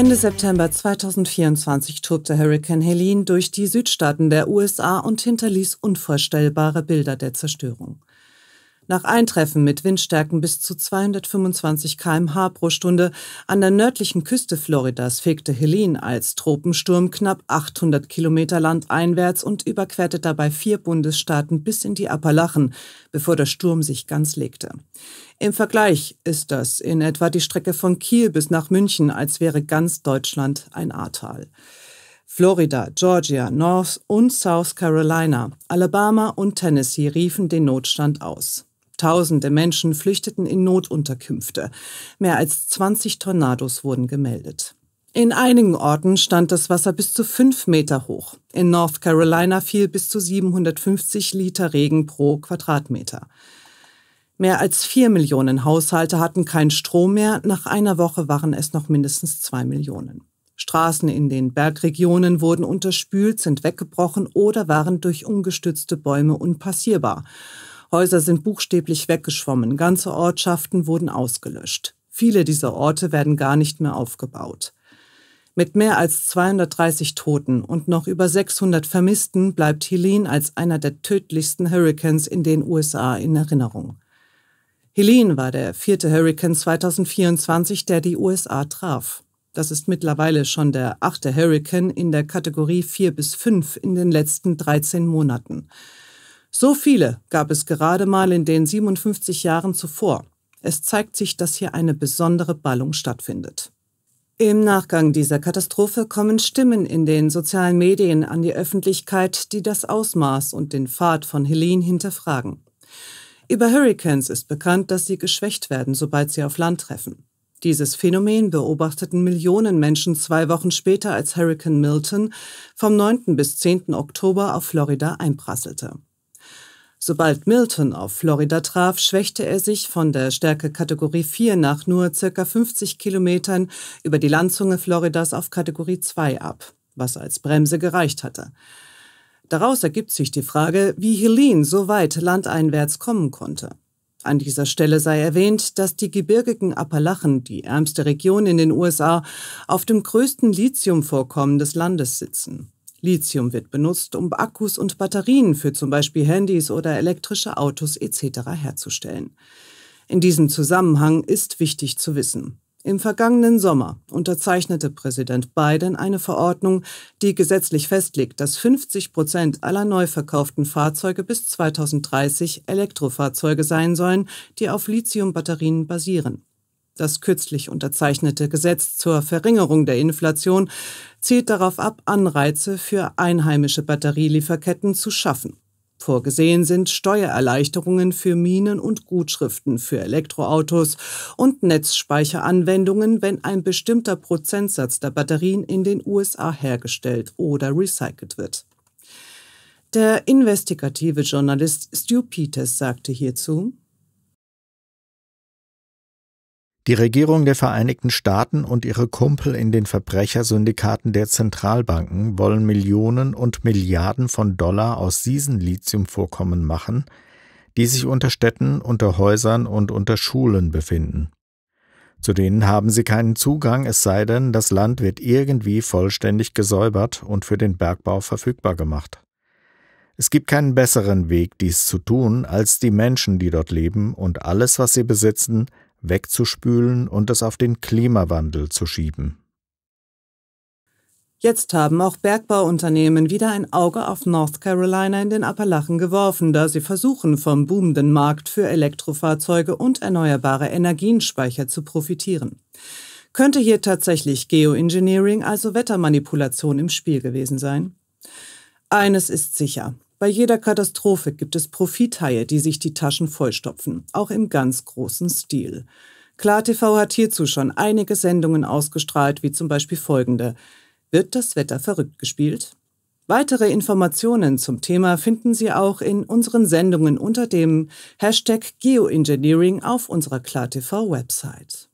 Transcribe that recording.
Ende September 2024 tobte Hurricane Helene durch die Südstaaten der USA und hinterließ unvorstellbare Bilder der Zerstörung nach Eintreffen mit Windstärken bis zu 225 kmh pro Stunde an der nördlichen Küste Floridas fegte Helene als Tropensturm knapp 800 Kilometer landeinwärts und überquerte dabei vier Bundesstaaten bis in die Appalachen, bevor der Sturm sich ganz legte. Im Vergleich ist das in etwa die Strecke von Kiel bis nach München, als wäre ganz Deutschland ein Ahrtal. Florida, Georgia, North und South Carolina, Alabama und Tennessee riefen den Notstand aus. Tausende Menschen flüchteten in Notunterkünfte. Mehr als 20 Tornados wurden gemeldet. In einigen Orten stand das Wasser bis zu fünf Meter hoch. In North Carolina fiel bis zu 750 Liter Regen pro Quadratmeter. Mehr als vier Millionen Haushalte hatten keinen Strom mehr. Nach einer Woche waren es noch mindestens zwei Millionen. Straßen in den Bergregionen wurden unterspült, sind weggebrochen oder waren durch umgestützte Bäume unpassierbar. Häuser sind buchstäblich weggeschwommen, ganze Ortschaften wurden ausgelöscht. Viele dieser Orte werden gar nicht mehr aufgebaut. Mit mehr als 230 Toten und noch über 600 Vermissten bleibt Helene als einer der tödlichsten Hurricanes in den USA in Erinnerung. Helene war der vierte Hurricane 2024, der die USA traf. Das ist mittlerweile schon der achte Hurricane in der Kategorie 4 bis 5 in den letzten 13 Monaten. So viele gab es gerade mal in den 57 Jahren zuvor. Es zeigt sich, dass hier eine besondere Ballung stattfindet. Im Nachgang dieser Katastrophe kommen Stimmen in den sozialen Medien an die Öffentlichkeit, die das Ausmaß und den Pfad von Helene hinterfragen. Über Hurricanes ist bekannt, dass sie geschwächt werden, sobald sie auf Land treffen. Dieses Phänomen beobachteten Millionen Menschen zwei Wochen später, als Hurricane Milton vom 9. bis 10. Oktober auf Florida einprasselte. Sobald Milton auf Florida traf, schwächte er sich von der Stärke Kategorie 4 nach nur ca. 50 Kilometern über die Landzunge Floridas auf Kategorie 2 ab, was als Bremse gereicht hatte. Daraus ergibt sich die Frage, wie Helene so weit landeinwärts kommen konnte. An dieser Stelle sei erwähnt, dass die gebirgigen Appalachen, die ärmste Region in den USA, auf dem größten Lithiumvorkommen des Landes sitzen. Lithium wird benutzt, um Akkus und Batterien für zum Beispiel Handys oder elektrische Autos etc. herzustellen. In diesem Zusammenhang ist wichtig zu wissen, im vergangenen Sommer unterzeichnete Präsident Biden eine Verordnung, die gesetzlich festlegt, dass 50 Prozent aller neu verkauften Fahrzeuge bis 2030 Elektrofahrzeuge sein sollen, die auf Lithiumbatterien basieren. Das kürzlich unterzeichnete Gesetz zur Verringerung der Inflation zielt darauf ab, Anreize für einheimische Batterielieferketten zu schaffen. Vorgesehen sind Steuererleichterungen für Minen und Gutschriften für Elektroautos und Netzspeicheranwendungen, wenn ein bestimmter Prozentsatz der Batterien in den USA hergestellt oder recycelt wird. Der investigative Journalist Stu Peters sagte hierzu, die Regierung der Vereinigten Staaten und ihre Kumpel in den Verbrechersyndikaten der Zentralbanken wollen Millionen und Milliarden von Dollar aus diesen Lithiumvorkommen machen, die sich unter Städten, unter Häusern und unter Schulen befinden. Zu denen haben sie keinen Zugang, es sei denn, das Land wird irgendwie vollständig gesäubert und für den Bergbau verfügbar gemacht. Es gibt keinen besseren Weg, dies zu tun, als die Menschen, die dort leben und alles, was sie besitzen, wegzuspülen und es auf den Klimawandel zu schieben. Jetzt haben auch Bergbauunternehmen wieder ein Auge auf North Carolina in den Appalachen geworfen, da sie versuchen, vom boomenden Markt für Elektrofahrzeuge und erneuerbare Energienspeicher zu profitieren. Könnte hier tatsächlich Geoengineering, also Wettermanipulation, im Spiel gewesen sein? Eines ist sicher. Bei jeder Katastrophe gibt es Profithaie, die sich die Taschen vollstopfen, auch im ganz großen Stil. KlarTV hat hierzu schon einige Sendungen ausgestrahlt, wie zum Beispiel folgende. Wird das Wetter verrückt gespielt? Weitere Informationen zum Thema finden Sie auch in unseren Sendungen unter dem Hashtag Geoengineering auf unserer KlarTV-Website.